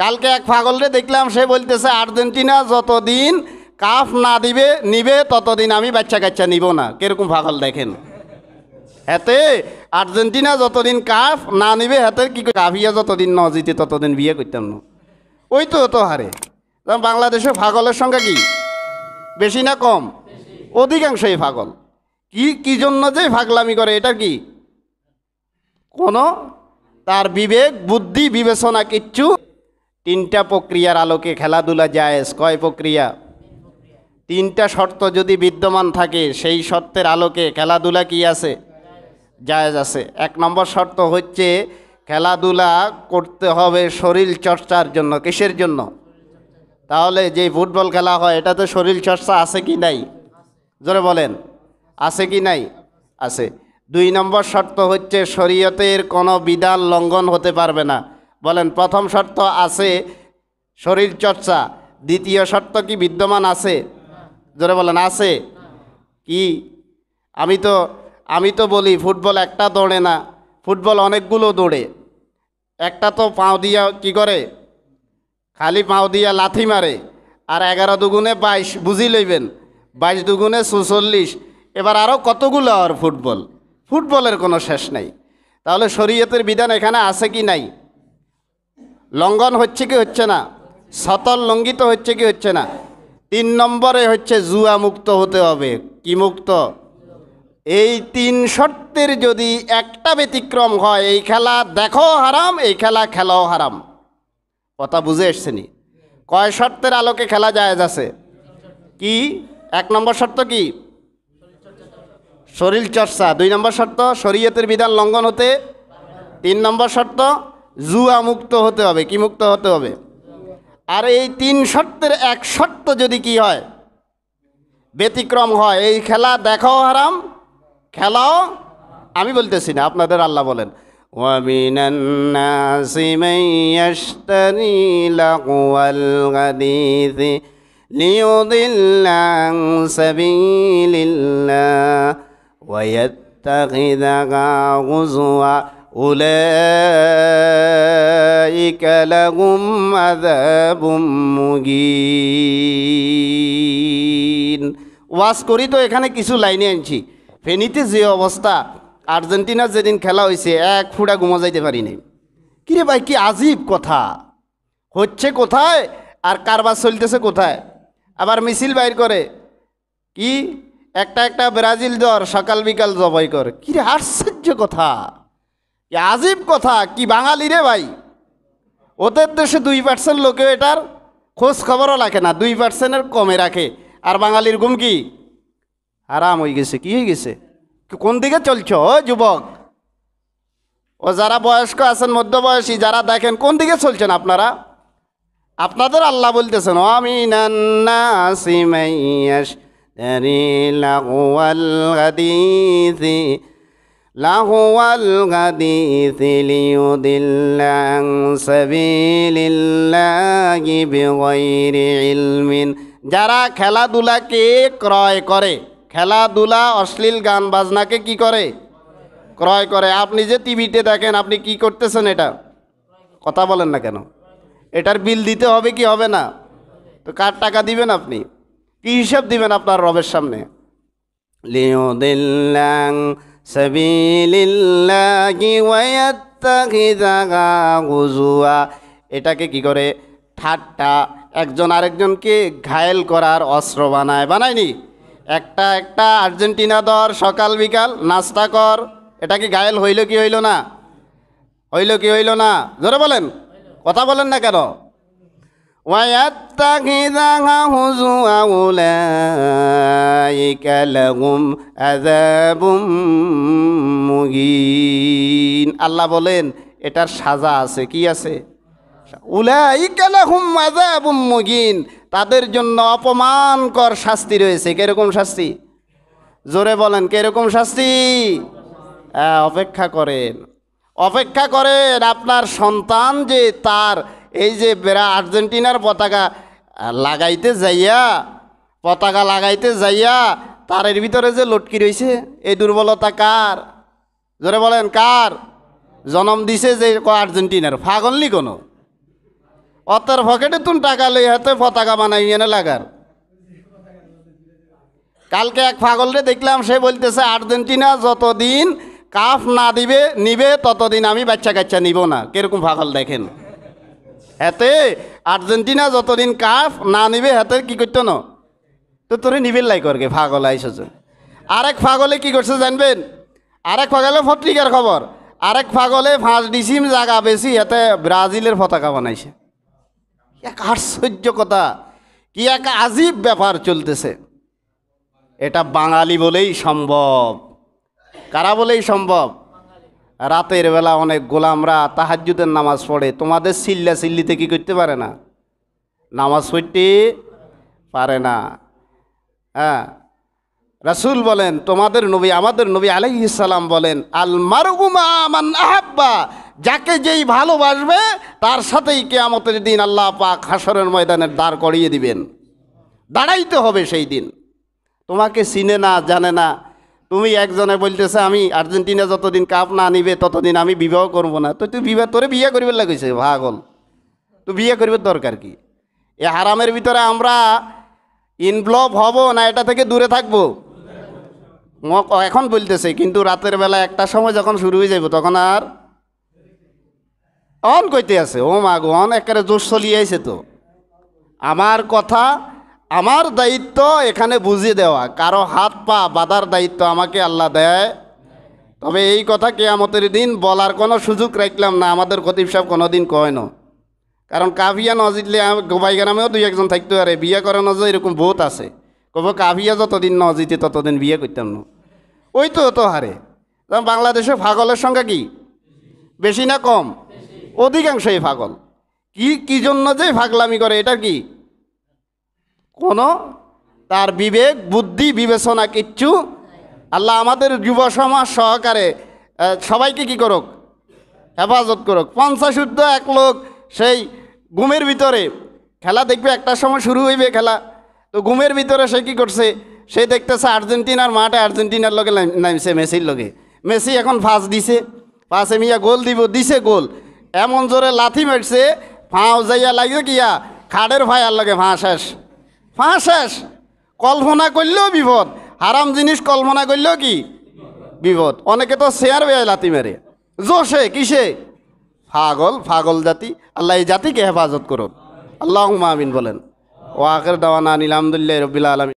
কালকে এক রে দেখলাম সে বলতেছে আর্জেন্টিনা যতদিন কাফ না দিবে নিবে ততদিন আমি বাচ্চা কাচ্চা নিব না কিরকম ফাগল দেখেন হেতে আর্জেন্টিনা যতদিন কাফ না নিবে হেতে কি কাফিয়া যতদিন ন জিতে ততদিন বিয়ে করতাম না ওই তো তো হারে বাংলাদেশে ফাগলের সংখ্যা কি বেশি না কম অধিকাংশই ফাগল কি কি জন্য যে ফাগলামি করে এটা কি কোনো তার বিবেক বুদ্ধি বিবেচনা কিচ্ছু তিনটা প্রক্রিয়ার আলোকে খেলাধুলা যায় কয় প্রক্রিয়া তিনটা শর্ত যদি বিদ্যমান থাকে সেই শর্তের আলোকে খেলাধুলা কি আছে জায়েজ আছে এক নম্বর শর্ত হচ্ছে খেলাধুলা করতে হবে শরীর চর্চার জন্য কিসের জন্য তাহলে যে ফুটবল খেলা হয় এটাতে শরীর চর্চা আছে কি নাই জোরে বলেন আছে কি নাই আছে দুই নম্বর শর্ত হচ্ছে শরীয়তের কোনো বিধান লঙ্ঘন হতে পারবে না বলেন প্রথম শর্ত আছে শরীর চর্চা দ্বিতীয় শর্ত কি বিদ্যমান আছে ধরে বলেন আছে কি আমি তো আমি তো বলি ফুটবল একটা দৌড়ে না ফুটবল অনেকগুলো দৌড়ে একটা তো পাও দিয়া কি করে খালি পাও দিয়া লাথি মারে আর এগারো দুগুণে বাইশ বুঝি লইবেন বাইশ দুগুণে সুচল্লিশ এবার আরও কতগুলো আর ফুটবল ফুটবলের কোনো শেষ নেই তাহলে শরীয়তের বিধান এখানে আছে কি নাই লঙ্ঘন হচ্ছে কি হচ্ছে না সতল লঙ্ঘিত হচ্ছে কি হচ্ছে না তিন নম্বরে হচ্ছে জুয়া মুক্ত হতে হবে কি মুক্ত এই তিন শর্তের যদি একটা ব্যতিক্রম হয় এই খেলা দেখো হারাম এই খেলা খেলাও হারাম কথা বুঝে এসছেনি কয় শর্তের আলোকে খেলা যায় যাচ্ছে কি এক নম্বর শর্ত কি শরীর চর্চা দুই নম্বর শর্ত শরীয়তের বিধান লঙ্ঘন হতে তিন নম্বর শর্ত জুয়া মুক্ত হতে হবে কি মুক্ত হতে হবে আর এই তিন শর্তের এক শর্ত যদি কি হয় ব্যতিক্রম হয় এই খেলা দেখাও হারাম খেলাও আমি বলতেছি না আপনাদের আল্লাহ বলেন ومن ويتخذها غزوا أولئك لهم عذاب مهين ওয়াজ করি তো এখানে কিছু লাইনে আনছি ফেনীতে যে অবস্থা আর্জেন্টিনার যেদিন খেলা হয়েছে এক ফুটা গুমা যাইতে পারিনি কিরে ভাই কি আজীব কথা হচ্ছে কোথায় আর কারবার চলতেছে কোথায় আবার মিছিল বাইর করে কি একটা একটা ব্রাজিল দর সকাল বিকাল জবাই কর কি রে আশ্চর্য কথা কি আজীব কথা কি বাঙালি রে ভাই ওদের দেশে দুই পার্সেন্ট লোকেও এটার খোঁজ খবরও রাখে না দুই পার্সেন্টের কমে রাখে আর বাঙালির গুম কি আরাম হয়ে গেছে কি হয়ে গেছে কোন দিকে চলছ যুবক ও যারা বয়স্ক আছেন মধ্যবয়সী যারা দেখেন কোন দিকে চলছেন আপনারা আপনাদের আল্লাহ বলতেছেন অমিনান্না সিমাইয়াস تشتري لغو الحديث لهو الحديث ليضل عن سبيل الله بغير علم যারা খেলাধুলাকে ক্রয় করে খেলাধুলা অশ্লীল গান বাজনাকে কি করে ক্রয় করে আপনি যে টিভিতে দেখেন আপনি কি করতেছেন এটা কথা বলেন না কেন এটার বিল দিতে হবে কি হবে না তো কার টাকা দিবেন আপনি কি হিসাব দিবেন আপনার রবের সামনে লিউদিল্লাং সাবিলিল্লাহি গুজুয়া এটাকে কি করে ঠাট্টা একজন আরেকজনকে ঘায়েল করার অস্ত্র বানায় বানায়নি একটা একটা আর্জেন্টিনা দর সকাল বিকাল নাস্তা কর এটা কি ঘায়েল হইল কি হইল না হইল কি হইল না জোরে বলেন কথা বলেন না কেন ويتخذها هزوا أولئك لهم عذاب مهين আল্লাহ বলেন এটার সাজা আছে কি আছে মুগিন তাদের জন্য অপমানকর শাস্তি রয়েছে কেরকম শাস্তি জোরে বলেন কেরকম শাস্তি হ্যাঁ, অপেক্ষা করেন অপেক্ষা করেন আপনার সন্তান যে তার এই যে বেড়া আর্জেন্টিনার পতাকা লাগাইতে যাইয়া পতাকা লাগাইতে যাইয়া তার এর ভিতরে যে লটকি রয়েছে এই দুর্বলতা কার জোরে বলেন কার জনম দিছে যে আর্জেন্টিনার ফাগনলি কোনো অতার ফকেটে তুন টাকা লই হাতে পতাকা বানাই এনে লাগার কালকে এক ফাগলরে দেখলাম সে বলতেছে আর্জেন্টিনা যতদিন কাফ না দিবে নিবে ততদিন আমি বাচ্চা কাচ্চা নিব না কিরকম ফাগল দেখেন হেতে আর্জেন্টিনা যতদিন কাপ না নিবে হেতে কি করতো ন তো তোর নিবেল লাই করগে ফাগল আইস আরেক ফাগলে কি করছে জানবেন আরেক ফাগলে পত্রিকার খবর আরেক ফাগলে ফাঁস ডিসিম জাগা বেশি হাতে ব্রাজিলের পতাকা বানাইছে এক আশ্চর্য কথা কি এক আজীব ব্যাপার চলতেছে এটা বাঙালি বলেই সম্ভব কারা বলেই সম্ভব রাতের বেলা অনেক গোলামরা তাহাজুদের নামাজ পড়ে তোমাদের সিল্লা সিল্লিতে কি করতে পারে না নামাজ পড়তে পারে না হ্যাঁ রাসুল বলেন তোমাদের নবী আমাদের নবী আলাইসালাম বলেন আল মারুগুমা আহাব্বা যাকে যেই ভালোবাসবে তার সাথেই কেয়ামতের দিন আল্লাহ পাক হাসরের ময়দানের দাঁড় করিয়ে দিবেন দাঁড়াইতে হবে সেই দিন তোমাকে চিনে না জানে না তুমি একজনে বলতেছে আমি আর্জেন্টিনা যতদিন কাপ না নিবে ততদিন আমি বিবাহ করব না তো তুই বিবাহ তোরে বিয়ে করিবার লাগিছে ভাগল তো বিয়ে করিবার দরকার কি এ হারামের ভিতরে আমরা ইনভলভ হব না এটা থেকে দূরে থাকবো এখন বলতেছে কিন্তু রাতের বেলা একটা সময় যখন শুরু হয়ে যাবে তখন আর অন কইতে আছে ও মাগ অন একেবারে জোর চলিয়ে আছে তো আমার কথা আমার দায়িত্ব এখানে বুঝিয়ে দেওয়া কারো হাত পা বাঁধার দায়িত্ব আমাকে আল্লাহ দেয় তবে এই কথা কেয়ামতের দিন বলার কোনো সুযোগ রাখলাম না আমাদের খতিব সাহেব কোনো দিন কয় না কারণ কাভিয়া নজিতলে গোবাই গ্রামেও দুই একজন থাকতে পারে বিয়ে করানো যে এরকম বহুত আছে কব কাভিয়া যতদিন নজিতে ততদিন বিয়ে করতাম না ওই তো তো হারে যেমন বাংলাদেশে ফাগলের সংখ্যা কি বেশি না কম অধিকাংশই ফাগল কি কী জন্য যে ফাগলামি করে এটা কি কোনো তার বিবেক বুদ্ধি বিবেচনা কিচ্ছু আল্লাহ আমাদের যুব সমাজ সহকারে সবাইকে কি করুক হেফাজত করুক পঞ্চাশ উদ্ধ এক লোক সেই ঘুমের ভিতরে খেলা দেখবে একটা সময় শুরু হইবে খেলা তো ঘুমের ভিতরে সে কি করছে সে দেখতেছে আর্জেন্টিনার মাঠে আর্জেন্টিনার লোকে নামছে মেসির লোকে মেসি এখন ফাঁস দিছে ফাঁসে মিয়া গোল দিব দিছে গোল এমন জোরে লাথি মারছে ফাঁস যাইয়া লাগিয়ে কিয়া খাড়ের আর লগে ফাঁস শেষ ফাঁ শেষ কল্পনা করলেও বিপদ হারাম জিনিস কল্পনা করলেও কি বিপদ অনেকে তো শেয়ার বেয়ায় লাতি মেরে জোসে কিসে ফাগল ফাগল জাতি আল্লাহ এই জাতিকে হেফাজত করুন আল্লাহ মামিন বলেন ও আখের দাওয়ানা আলহামদুলিল্লাহ রবিল্লা আলম